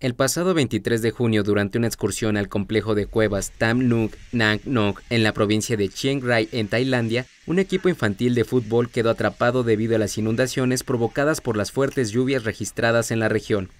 El pasado 23 de junio, durante una excursión al complejo de cuevas Tam Nuk Nang Nok en la provincia de Chiang Rai, en Tailandia, un equipo infantil de fútbol quedó atrapado debido a las inundaciones provocadas por las fuertes lluvias registradas en la región.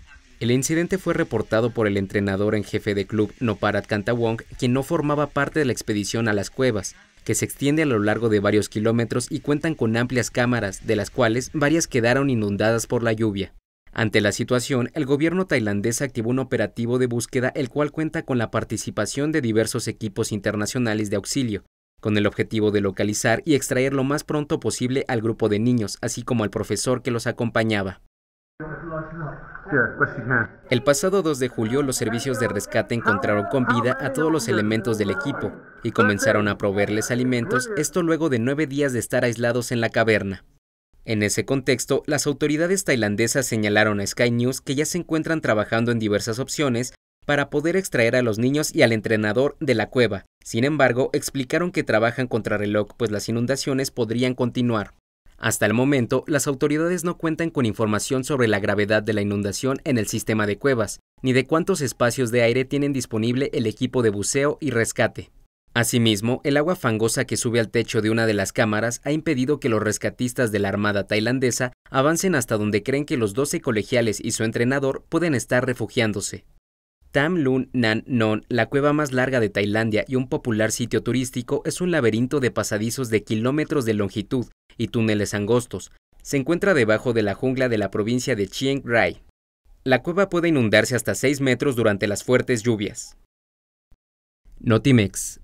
El incidente fue reportado por el entrenador en jefe de club Noparat Kantawong, quien no formaba parte de la expedición a las cuevas, que se extiende a lo largo de varios kilómetros y cuentan con amplias cámaras, de las cuales varias quedaron inundadas por la lluvia. Ante la situación, el gobierno tailandés activó un operativo de búsqueda el cual cuenta con la participación de diversos equipos internacionales de auxilio, con el objetivo de localizar y extraer lo más pronto posible al grupo de niños, así como al profesor que los acompañaba. El pasado 2 de julio los servicios de rescate encontraron con vida a todos los elementos del equipo y comenzaron a proveerles alimentos, esto luego de nueve días de estar aislados en la caverna. En ese contexto, las autoridades tailandesas señalaron a Sky News que ya se encuentran trabajando en diversas opciones para poder extraer a los niños y al entrenador de la cueva. Sin embargo, explicaron que trabajan contra reloj, pues las inundaciones podrían continuar. Hasta el momento, las autoridades no cuentan con información sobre la gravedad de la inundación en el sistema de cuevas, ni de cuántos espacios de aire tienen disponible el equipo de buceo y rescate. Asimismo, el agua fangosa que sube al techo de una de las cámaras ha impedido que los rescatistas de la Armada tailandesa avancen hasta donde creen que los 12 colegiales y su entrenador pueden estar refugiándose. Tam Lun Nan Non, la cueva más larga de Tailandia y un popular sitio turístico, es un laberinto de pasadizos de kilómetros de longitud y túneles angostos. Se encuentra debajo de la jungla de la provincia de Chiang Rai. La cueva puede inundarse hasta 6 metros durante las fuertes lluvias. Notimex,